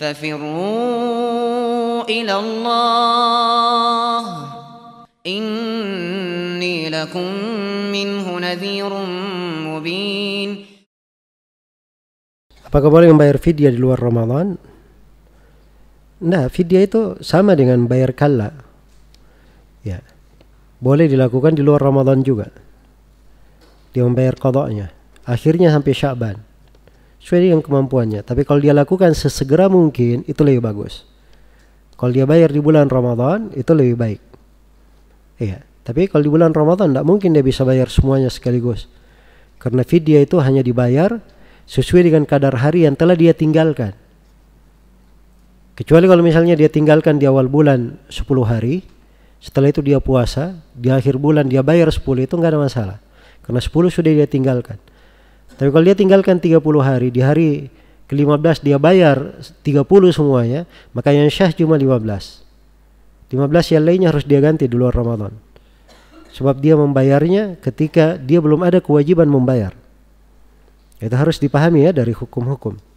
ففروا إلى الله إني لكم منه نذير مبين Apakah boleh membayar fidyah di luar Ramadan? Nah, fidyah itu sama dengan bayar kalla. Ya. Boleh dilakukan di luar Ramadan juga. Dia membayar kodoknya. Akhirnya sampai Syaban sesuai dengan kemampuannya. Tapi kalau dia lakukan sesegera mungkin itu lebih bagus. Kalau dia bayar di bulan Ramadan itu lebih baik. Iya. Tapi kalau di bulan Ramadan tidak mungkin dia bisa bayar semuanya sekaligus. Karena fidyah itu hanya dibayar sesuai dengan kadar hari yang telah dia tinggalkan. Kecuali kalau misalnya dia tinggalkan di awal bulan 10 hari, setelah itu dia puasa, di akhir bulan dia bayar 10 itu nggak ada masalah. Karena 10 sudah dia tinggalkan. Tapi kalau dia tinggalkan 30 hari, di hari ke-15 dia bayar 30 semuanya, maka yang syah cuma 15. 15 yang lainnya harus dia ganti di luar Ramadan. Sebab dia membayarnya ketika dia belum ada kewajiban membayar. Itu harus dipahami ya dari hukum-hukum.